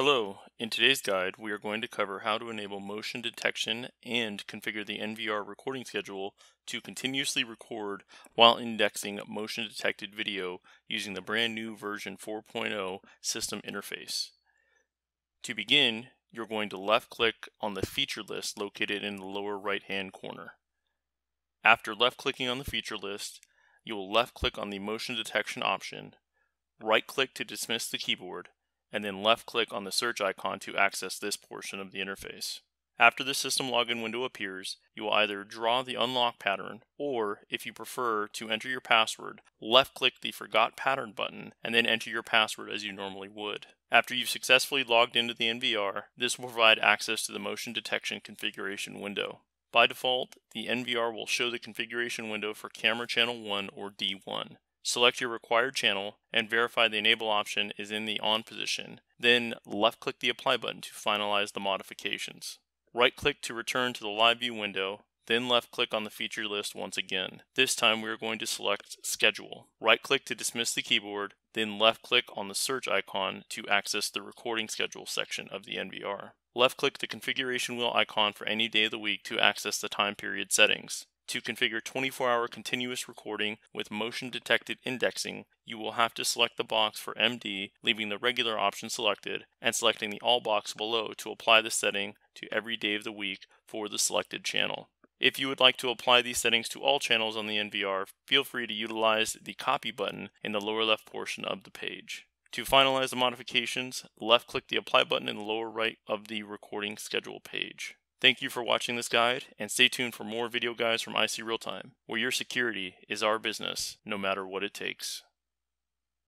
Hello, in today's guide we are going to cover how to enable motion detection and configure the NVR recording schedule to continuously record while indexing motion detected video using the brand new version 4.0 system interface. To begin, you're going to left click on the feature list located in the lower right hand corner. After left clicking on the feature list, you will left click on the motion detection option, right click to dismiss the keyboard, and then left click on the search icon to access this portion of the interface. After the system login window appears, you will either draw the unlock pattern or, if you prefer to enter your password, left click the forgot pattern button and then enter your password as you normally would. After you've successfully logged into the NVR, this will provide access to the motion detection configuration window. By default, the NVR will show the configuration window for camera channel 1 or D1. Select your required channel and verify the enable option is in the on position. Then left click the apply button to finalize the modifications. Right click to return to the live view window, then left click on the feature list once again. This time we are going to select schedule. Right click to dismiss the keyboard, then left click on the search icon to access the recording schedule section of the NVR. Left click the configuration wheel icon for any day of the week to access the time period settings. To configure 24 hour continuous recording with motion detected indexing, you will have to select the box for MD, leaving the regular option selected, and selecting the all box below to apply the setting to every day of the week for the selected channel. If you would like to apply these settings to all channels on the NVR, feel free to utilize the copy button in the lower left portion of the page. To finalize the modifications, left click the apply button in the lower right of the recording schedule page. Thank you for watching this guide, and stay tuned for more video guides from IC Real Time, where your security is our business, no matter what it takes.